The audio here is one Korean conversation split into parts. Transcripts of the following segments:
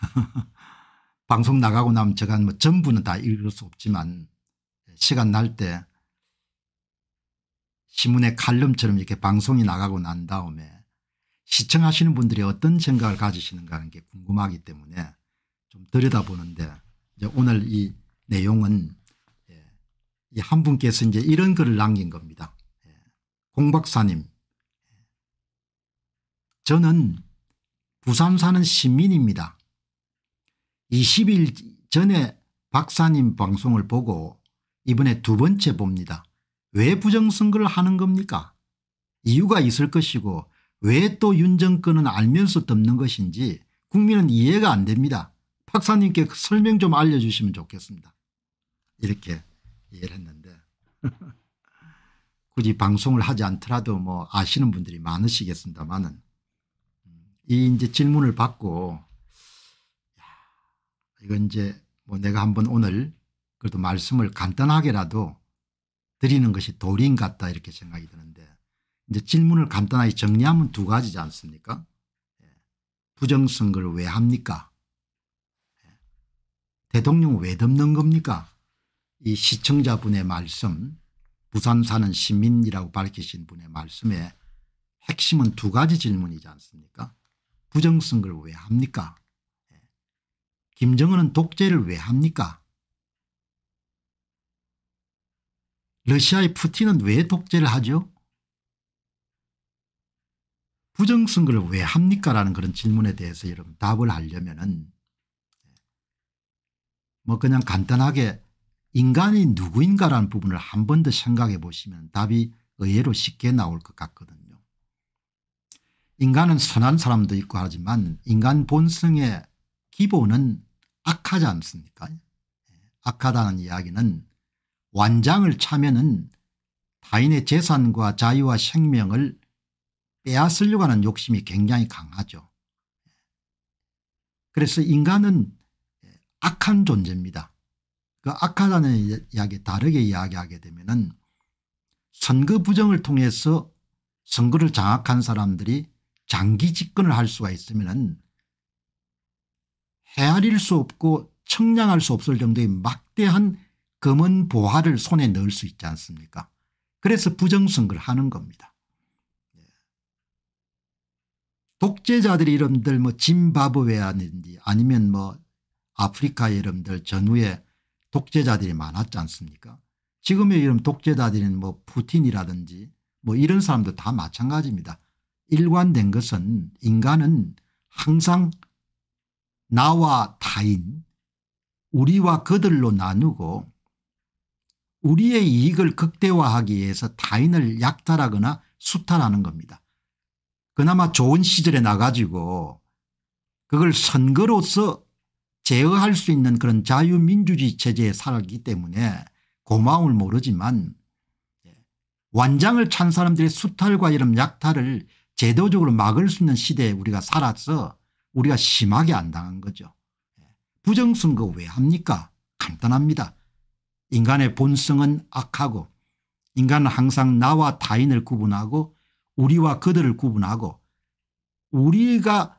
방송 나가고 나면 제가 뭐 전부는 다 읽을 수 없지만 시간 날 때 신문의 칼럼처럼 이렇게 방송이 나가고 난 다음에 시청하시는 분들이 어떤 생각을 가지시는가 하는 게 궁금하기 때문에 좀 들여다보는데 오늘 이 내용은 예, 이한 분께서 이제 이런 글을 남긴 겁니다. 예, 공 박사님 저는 부산 사는 시민입니다. 20일 전에 박사님 방송을 보고 이번에 두 번째 봅니다. 왜 부정선거를 하는 겁니까? 이유가 있을 것이고 왜 또 윤정권은 알면서 덮는 것인지 국민은 이해가 안 됩니다. 박사님께 설명 좀 알려주시면 좋겠습니다. 이렇게 이해를 했는데 굳이 방송을 하지 않더라도 뭐 아시는 분들이 많으시겠습니다만은 이 이제 질문을 받고 이건 이제 뭐 내가 한번 오늘 그래도 말씀을 간단하게라도 드리는 것이 도리인 같다 이렇게 생각이 드는데 이제 질문을 간단하게 정리하면 두 가지지 않습니까 예. 부정선거를 왜 합니까 예. 대통령 은왜 덮는 겁니까 이 시청자분의 말씀 부산 사는 시민이라고 밝히신 분의 말씀에 핵심은 두 가지 질문이지 않습니까 부정선거를 왜 합니까 김정은은 독재를 왜 합니까? 러시아의 푸틴은 왜 독재를 하죠? 부정선거를 왜 합니까? 라는 그런 질문에 대해서 여러분 답을 하려면은 뭐 그냥 간단하게 인간이 누구인가라는 부분을 한 번 더 생각해 보시면 답이 의외로 쉽게 나올 것 같거든요. 인간은 선한 사람도 있고 하지만 인간 본성의 기본은 악하지 않습니까 네. 예, 악하다는 이야기는 완장을 차면은 타인의 재산과 자유와 생명을 빼앗으려고 하는 욕심이 굉장히 강하죠. 예. 그래서 인간은 예, 악한 존재입니다. 그 악하다는 이야기 다르게 이야기하게 되면 은 선거 부정을 통해서 선거를 장악한 사람들이 장기 집권을 할 수가 있으면 헤아릴 수 없고 청량할 수 없을 정도의 막대한 검은 보화를 손에 넣을 수 있지 않습니까 그래서 부정선거를 하는 겁니다. 독재자들의 이름들 뭐 짐바브웨라든지 아니면 뭐아프리카 이름들 전후에 독재자들이 많았지 않습니까 지금의 이름 독재자들은 뭐 푸틴이라든지 뭐 이런 사람들 다 마찬가지입니다. 일관된 것은 인간은 항상 나와 타인 우리와 그들로 나누고 우리의 이익을 극대화하기 위해서 타인을 약탈하거나 수탈하는 겁니다. 그나마 좋은 시절에 나가지고 그걸 선거로서 제어할 수 있는 그런 자유민주주의 체제에 살기 때문에 고마움을 모르지만 완장을 찬 사람들의 수탈과 이런 약탈을 제도적으로 막을 수 있는 시대에 우리가 살아서 우리가 심하게 안 당한 거죠. 예. 부정선거 왜 합니까? 간단합니다. 인간의 본성은 악하고 인간은 항상 나와 타인을 구분하고 우리와 그들을 구분하고 우리가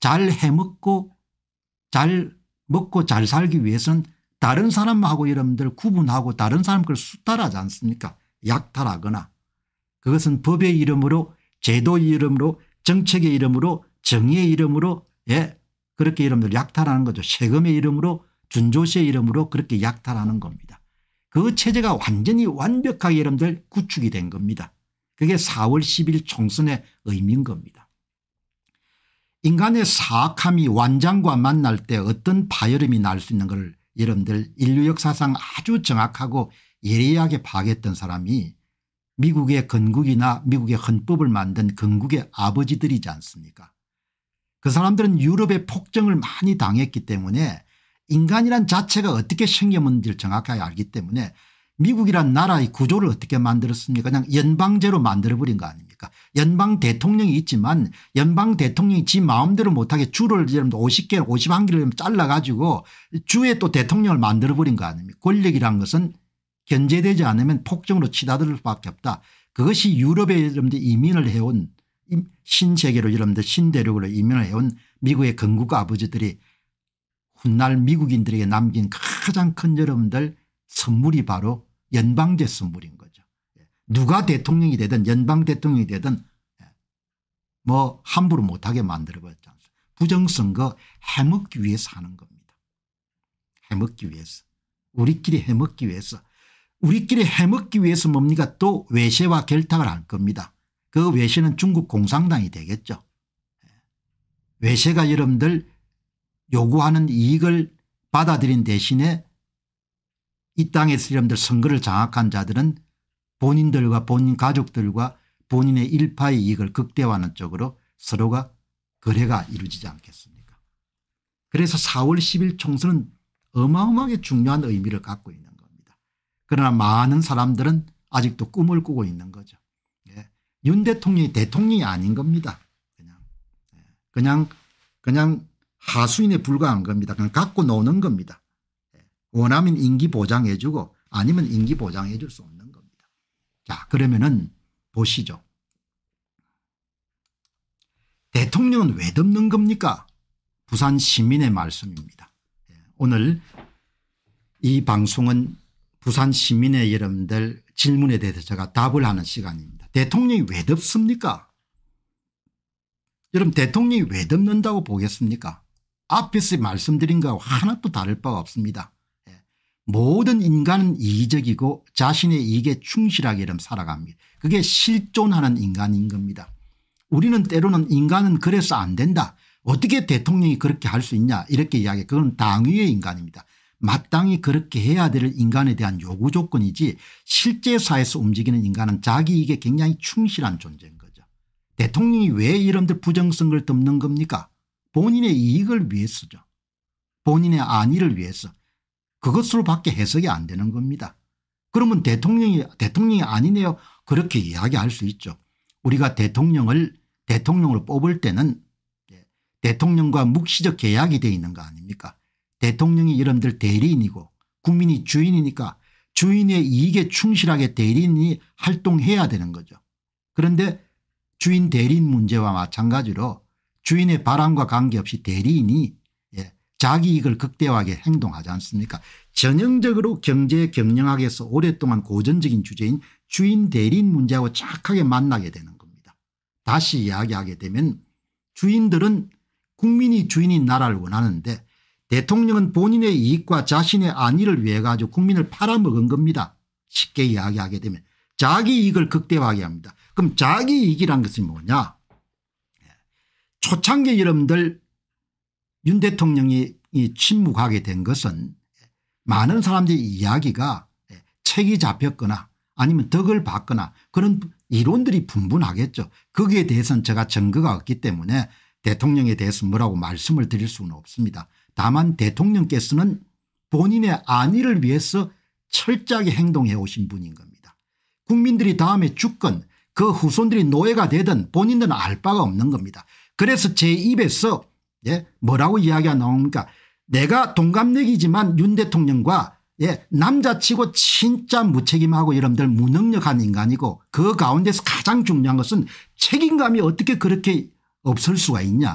잘 해먹고 잘 먹고 잘 살기 위해서는 다른 사람하고 여러분들 구분하고 다른 사람 걸 수탈하지 않습니까 약탈하거나 그것은 법의 이름으로 제도의 이름으로 정책의 이름으로 정의의 이름으로 예. 그렇게 여러분들 약탈하는 거죠. 세금의 이름으로 준조세의 이름으로 그렇게 약탈하는 겁니다. 그 체제가 완전히 완벽하게 여러분들 구축이 된 겁니다. 그게 4월 10일 총선의 의미인 겁니다. 인간의 사악함이 완장과 만날 때 어떤 파열음이 날 수 있는 걸 여러분들 인류 역사상 아주 정확하고 예리하게 파악했던 사람이 미국의 건국이나 미국의 헌법을 만든 건국의 아버지들이지 않습니까 그 사람들은 유럽의 폭정을 많이 당했기 때문에 인간이란 자체가 어떻게 생겼는지를 정확하게 알기 때문에 미국이란 나라의 구조를 어떻게 만들었습니까 그냥 연방제로 만들어버린 거 아닙니까 연방 대통령이 있지만 연방 대통령이 지 마음대로 못하게 주를 예를 들면 50개 51개를 잘라 가지고 주에 또 대통령을 만들어버린 거 아닙니까 권력이란 것은 견제되지 않으면 폭정으로 치닫을 수밖에 없다 그것이 유럽에 이민을 해온 신세계로 여러분들 신대륙으로 이민해온 미국의 건국 아버지들이 훗날 미국인들에게 남긴 가장 큰 여러분들 선물이 바로 연방제 선물인 거죠. 예. 누가 대통령이 되든 연방 대통령이 되든 예. 뭐 함부로 못하게 만들어버렸지 않습니까 부정선거 해먹기 위해서 하는 겁니다. 해먹기 위해서 우리끼리 해먹기 위해서 우리끼리 해먹기 위해서 뭡니까 또 외세와 결탁을 할 겁니다. 그외신은 중국 공산당이 되겠죠. 외세가 여러분들 요구하는 이익을 받아들인 대신에 이 땅에서 여러분들 선거를 장악한 자들은 본인들과 본인 가족들과 본인의 일파의 이익을 극대화하는 쪽으로 서로가 거래가 이루어지지 않겠습니까 그래서 4월 10일 총선은 어마어마하게 중요한 의미를 갖고 있는 겁니다. 그러나 많은 사람들은 아직도 꿈을 꾸고 있는 거죠. 예. 윤 대통령이 대통령이 아닌 겁니다. 그냥 예. 그냥 그냥 하수인에 불과한 겁니다. 그냥 갖고 노는 겁니다. 예. 원하면 임기 보장해 주고 아니면 임기 보장해 줄 수 없는 겁니다. 자 그러면은 보시죠. 대통령은 왜 덮는 겁니까 부산 시민의 말씀입니다. 예. 오늘 이 방송은 부산 시민의 여러분들 질문에 대해서 제가 답을 하는 시간입니다. 대통령이 왜 덮습니까? 여러분 대통령이 왜 덮는다고 보겠습니까? 앞에서 말씀드린 거하고 하나도 다를 바가 없습니다. 예. 모든 인간은 이기적이고 자신의 이익에 충실하게 이름 살아갑니다. 그게 실존하는 인간인 겁니다. 우리는 때로는 인간은 그래서 안 된다. 어떻게 대통령이 그렇게 할 수 있냐 이렇게 이야기 그건 당위의 인간입니다. 마땅히 그렇게 해야 될 인간에 대한 요구 조건이지 실제 사회에서 움직이는 인간은 자기에게 굉장히 충실한 존재인 거죠. 대통령이 왜 이런들 부정성을 덮는 겁니까 본인의 이익을 위해서죠. 본인의 안위를 위해서 그것으로밖에 해석이 안 되는 겁니다. 그러면 대통령이 대통령이 아니네요 그렇게 이야기할 수 있죠. 우리가 대통령을 대통령으로 뽑을 때는 예, 대통령과 묵시적 계약이 돼 있는 거 아닙니까 대통령이 이름들 대리인이고 국민이 주인이니까 주인의 이익에 충실하게 대리인이 활동해야 되는 거죠. 그런데 주인 대리인 문제와 마찬가지로 주인의 바람과 관계없이 대리인이 예, 자기 이익을 극대화하게 행동하지 않습니까 전형적으로 경제 경영학에서 오랫동안 고전적인 주제인 주인 대리인 문제하고 착하게 만나게 되는 겁니다. 다시 이야기하게 되면 주인들은 국민이 주인인 나라를 원하는데 대통령은 본인의 이익과 자신의 안위를 위해 가지고 국민을 팔아먹은 겁니다. 쉽게 이야기하게 되면 자기 이익을 극대화하게 합니다. 그럼 자기 이익이란 것이 뭐냐 예. 초창기 여러분들 윤 대통령이 침묵하게 된 것은 많은 사람들의 이야기가 예, 책이 잡혔거나 아니면 덕을 받거나 그런 이론들이 분분하겠죠. 거기에 대해서는 제가 증거가 없기 때문에 대통령에 대해서 뭐라고 말씀을 드릴 수는 없습니다. 다만 대통령께서는 본인의 안위를 위해서 철저하게 행동해 오신 분인 겁니다. 국민들이 다음에 죽건 그 후손들이 노예가 되든 본인들은 알 바가 없는 겁니다. 그래서 제 입에서 예, 뭐라고 이야기가 나옵니까 내가 동갑내기지만 윤 대통령과 예, 남자치고 진짜 무책임하고 여러분들 무능력한 인간이고 그 가운데서 가장 중요한 것은 책임감이 어떻게 그렇게 없을 수가 있냐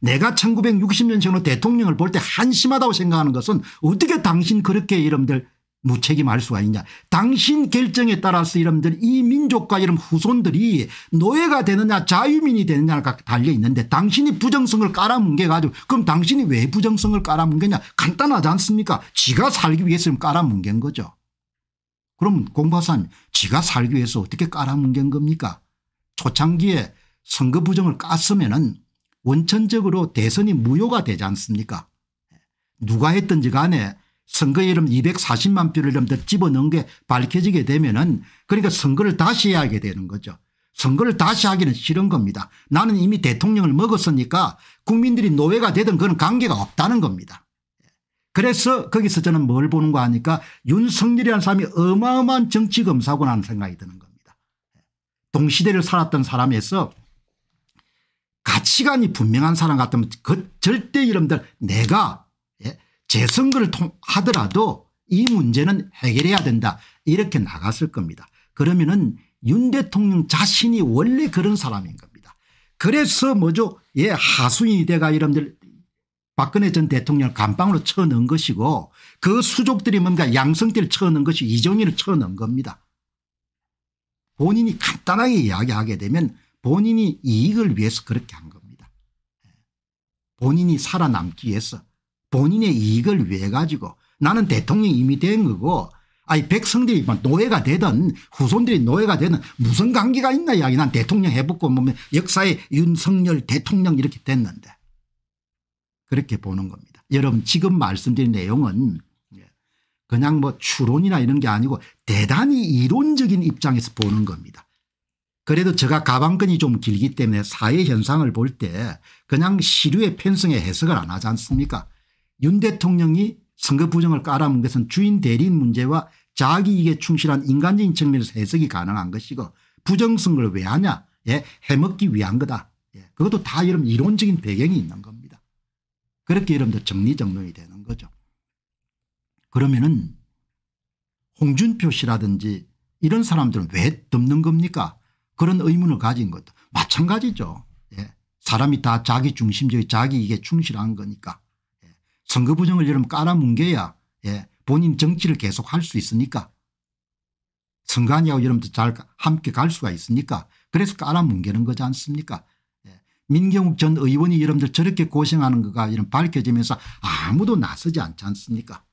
내가 1960년생으로 대통령을 볼 때 한심하다고 생각하는 것은 어떻게 당신 그렇게 이름들 무책임할 수가 있냐 당신 결정에 따라서 이름들 이 민족과 이런 후손들이 노예가 되느냐 자유민이 되느냐가 달려있는데 당신이 부정성을 깔아뭉개 가지고 그럼 당신이 왜 부정성을 깔아뭉개냐 간단하지 않습니까 지가 살기 위해서 깔아뭉갠 거죠 그럼 공파사님 지가 살기 위해서 어떻게 깔아뭉갠 겁니까 초창기에 선거 부정을 깠으면은 원천적으로 대선이 무효가 되지 않습니까 누가 했든지 간에 선거에 이름 240만 표를 좀 더 집어넣은 게 밝혀지게 되면은 그러니까 선거를 다시 해야 하게 되는 거죠. 선거를 다시 하기는 싫은 겁니다. 나는 이미 대통령을 먹었으니까 국민들이 노예가 되든 그런 관계가 없다는 겁니다. 그래서 거기서 저는 뭘 보는 거하니까 윤석열이라는 사람이 어마어마한 정치검사구나 하는 생각이 드는 겁니다. 동시대를 살았던 사람에서 가치관이 분명한 사람 같으면 그 절대 여러분들 내가 예? 재선거를 하더라도 이 문제는 해결해야 된다 이렇게 나갔을 겁니다. 그러면은 윤 대통령 자신이 원래 그런 사람인 겁니다. 그래서 뭐죠 예 하수인이 돼가 여러분들 박근혜 전 대통령을 감방으로 쳐넣은 것이고 그 수족들이 뭔가 양성태를 쳐넣은 것이 이종희를 쳐넣은 겁니다. 본인이 간단하게 이야기하게 되면 본인이 이익을 위해서 그렇게 한 겁니다. 본인이 살아남기 위해서 본인의 이익을 위해 가지고 나는 대통령이 이미 된 거고 아니 백성들이 노예가 되든 후손들이 노예가 되든 무슨 관계가 있나 이야기 난 대통령 해보고 보면 뭐 역사에 윤석열 대통령 이렇게 됐는데 그렇게 보는 겁니다. 여러분 지금 말씀드린 내용은 그냥 뭐 추론이나 이런 게 아니고 대단히 이론적인 입장에서 보는 겁니다. 그래도 제가 가방끈이 좀 길기 때문에 사회 현상을 볼 때 그냥 시류의 편성에 해석을 안 하지 않습니까 윤 대통령이 선거 부정을 깔아은 것은 주인 대리인 문제와 자기 에게 충실한 인간적인 측면에서 해석이 가능한 것이고 부정선거를 왜 하냐 예, 해먹기 위한 거다 예, 그것도 다 여러분 이론적인 배경이 있는 겁니다 그렇게 여러분들 정리정돈이 되는 거죠 그러면은 홍준표 씨라든지 이런 사람들은 왜 덮는 겁니까 그런 의문을 가진 것도 마찬가지죠. 예. 사람이 다 자기 중심적이 자기 이게 충실한 거니까 예. 선거 부정을 여러분 깔아뭉개야 예. 본인 정치를 계속 할 수 있으니까 선관위하고 여러분들 잘 함께 갈 수가 있으니까 그래서 깔아뭉개는 거지 않습니까 예. 민경욱 전 의원이 여러분들 저렇게 고생하는 거가 이런 밝혀지면서 아무도 나서지 않지 않습니까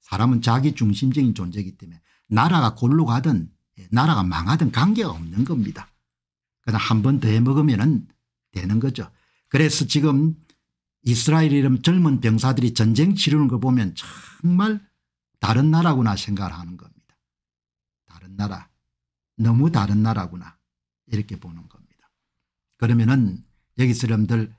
사람은 자기 중심적인 존재이기 때문에 나라가 골로 가든 나라가 망하든 관계가 없는 겁니다. 그냥 한 번 더 해먹으면 되는 거죠. 그래서 지금 이스라엘 이름 젊은 병사들이 전쟁 치르는 걸 보면 정말 다른 나라구나 생각을 하는 겁니다. 다른 나라 너무 다른 나라구나 이렇게 보는 겁니다. 그러면은 여기 서여러분들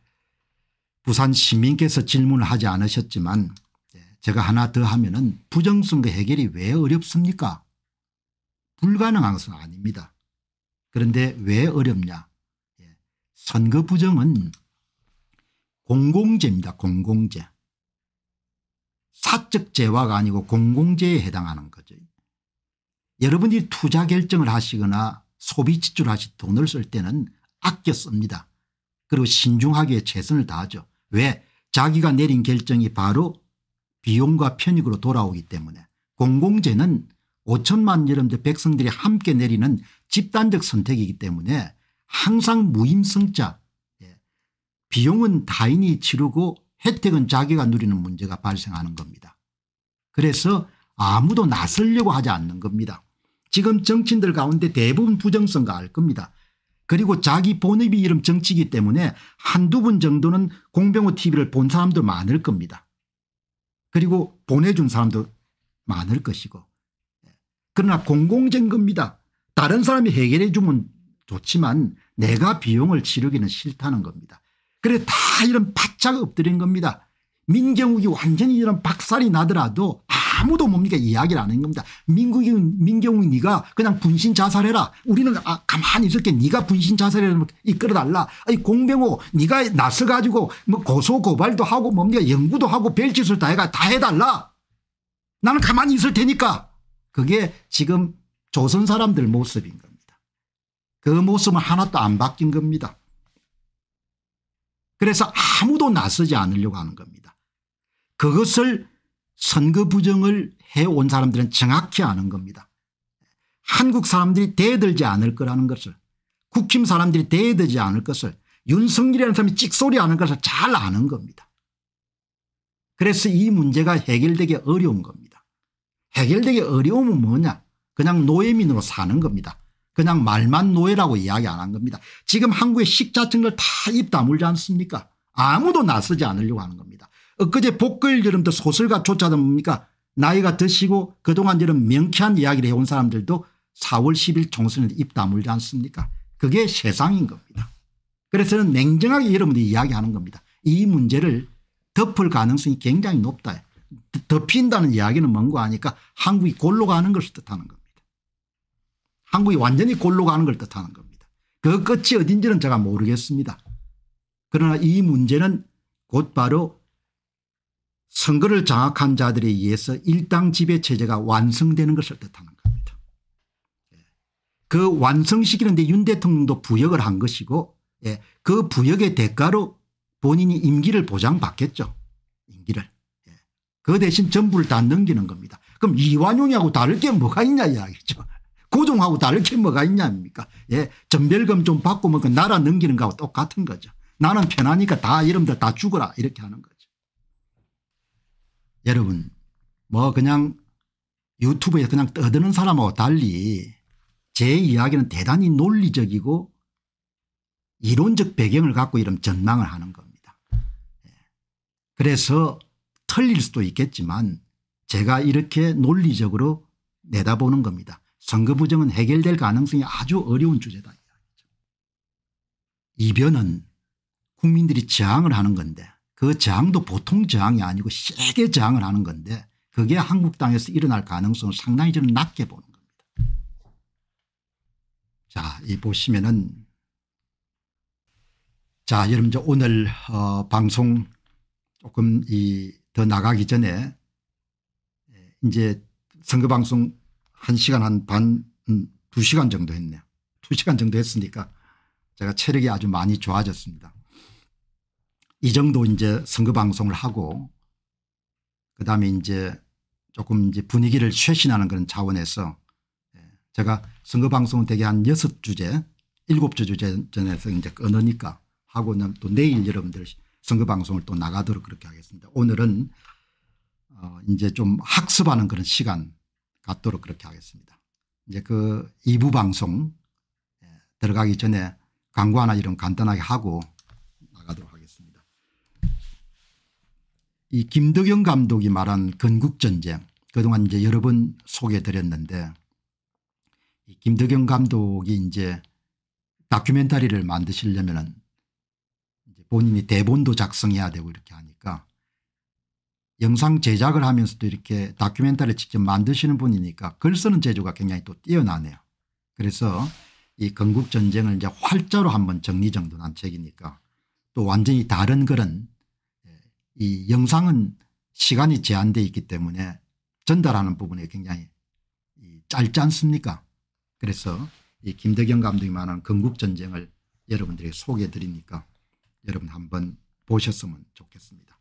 부산 시민께서 질문을 하지 않으셨지만 예, 제가 하나 더 하면은 부정선거 해결이 왜 어렵습니까 불가능한 것은 아닙니다. 그런데 왜 어렵냐 예. 선거 부정은 공공재입니다. 공공재. 사적 재화가 아니고 공공재에 해당하는 거죠. 여러분이 투자 결정을 하시거나 소비 지출하시 돈을 쓸 때는 아껴 씁니다. 그리고 신중하게 최선을 다하죠. 왜? 자기가 내린 결정이 바로 비용과 편익으로 돌아오기 때문에 공공재는 5천만 여름대 백성들이 함께 내리는 집단적 선택이기 때문에 항상 무임승자 예. 비용은 타인이 치르고 혜택은 자기가 누리는 문제가 발생하는 겁니다. 그래서 아무도 나서려고 하지 않는 겁니다. 지금 정치인들 가운데 대부분 부정성과알 겁니다. 그리고 자기 본업이 이름 정치이기 때문에 한두 분 정도는 공병호 TV를 본 사람도 많을 겁니다. 그리고 보내준 사람도 많을 것이고 그러나 공공쟁금이다. 다른 사람이 해결해 주면 좋지만 내가 비용을 치르기는 싫다는 겁니다. 그래 다 이런 바짝 엎드린 겁니다. 민경욱이 완전히 이런 박살이 나더라도 아무도 뭡니까 이야기를 안 한 겁니다. 민국이 민경욱 네가 그냥 분신 자살해라. 우리는 아, 가만히 있을게. 네가 분신 자살해라 뭐 이끌어달라. 아니 공병호 네가 나서 가지고 뭐 고소 고발도 하고 뭡니까 연구도 하고 별짓을 다 해가 다 해달라. 나는 가만히 있을 테니까. 그게 지금 조선 사람들 모습인 겁니다. 그 모습은 하나도 안 바뀐 겁니다. 그래서 아무도 나서지 않으려고 하는 겁니다. 그것을 선거 부정을 해온 사람들은 정확히 아는 겁니다. 한국 사람들이 대들지 않을 거라는 것을 국힘 사람들이 대들지 않을 것을 윤석열이라는 사람이 찍소리하는 것을 잘 아는 겁니다. 그래서 이 문제가 해결되기 어려운 겁니다. 해결되기 어려움은 뭐냐 그냥 노예민으로 사는 겁니다. 그냥 말만 노예라고 이야기 안 한 겁니다. 지금 한국의 식자층들 다 입 다물지 않습니까 아무도 나서지 않으려고 하는 겁니다. 엊그제 복여름도 소설가조차도 뭡니까 나이가 드시고 그동안 이런 명쾌한 이야기를 해온 사람들도 4월 10일 총선에 입 다물지 않습니까 그게 세상인 겁니다. 그래서 는 냉정하게 여러분들이 이야기하는 겁니다. 이 문제를 덮을 가능성이 굉장히 높다. 덮인다는 이야기는 뭔가 하니까 한국이 골로 가는 것을 뜻하는 겁니다. 한국이 완전히 골로 가는 걸 뜻하는 겁니다. 그 끝이 어딘지는 제가 모르겠습니다. 그러나 이 문제는 곧바로 선거를 장악한 자들에 의해서 일당 지배 체제가 완성되는 것을 뜻하는 겁니다. 예. 그 완성시키는데 윤 대통령도 부역을 한 것이고 예. 그 부역의 대가로 본인이 임기를 보장받겠죠. 임기를. 그 대신 전부를 다 넘기는 겁니다. 그럼 이완용이하고 다를 게 뭐가 있냐 이야기죠. 고종하고 다를 게 뭐가 있냐 입니까 예. 전별금 좀 받고 뭐 그 나라 넘기는 거하고 똑같은 거죠. 나는 편하니까 다 이름들 다 죽어라 이렇게 하는 거죠. 여러분 뭐 그냥 유튜브에 그냥 떠드는 사람하고 달리 제 이야기는 대단히 논리적이고 이론적 배경을 갖고 이런 전망을 하는 겁니다. 예. 그래서 틀릴 수도 있겠지만 제가 이렇게 논리적으로 내다보는 겁니다. 선거 부정은 해결될 가능성이 아주 어려운 주제다. 이변은 국민들이 저항을 하는 건데 그 저항도 보통 저항이 아니고 세게 저항을 하는 건데 그게 한국당에서 일어날 가능성을 상당히 좀 낮게 보는 겁니다. 자, 이 보시면은 자, 여러분 오늘 어, 방송 조금 이더 나가기 전에 예, 이제 선거방송 1시간 한 반, 음, 2시간 정도 했네요. 2시간 정도 했으니까 제가 체력이 아주 많이 좋아졌습니다. 이 정도 이제 선거방송을 하고 그 다음에 이제 조금 이제 분위기를 쇄신하는 그런 차원에서 예, 제가 선거방송은 대개 한 6주제, 7주제 전에서 이제 끊으니까 하고 나또 내일 여러분들 선거 방송을 또 나가도록 그렇게 하겠습니다. 오늘은 어 이제 좀 학습하는 그런 시간 갖도록 그렇게 하겠습니다. 이제 그 2부 방송 예, 들어가기 전에 광고 하나 이런 간단하게 하고 나가도록 하겠습니다. 이 김덕영 감독이 말한 건국전쟁 그동안 이제 여러 번 소개해 드렸는데 김덕영 감독이 이제 다큐멘터리를 만드시려면 본인이 대본도 작성해야 되고 이렇게 하니까 영상 제작을 하면서도 이렇게 다큐멘터리를 직접 만드시는 분이니까 글 쓰는 재주가 굉장히 또 뛰어나네요. 그래서 이 건국전쟁을 이제 활자로 한번 정리정돈한 책이니까 또 완전히 다른 글은 이 영상은 시간이 제한되어 있기 때문에 전달하는 부분에 굉장히 짧지 않습니까 그래서 이 김대경 감독이 말하는 건국전쟁을 여러분들에게 소개해 드리니까 여러분 한번 보셨으면 좋겠습니다.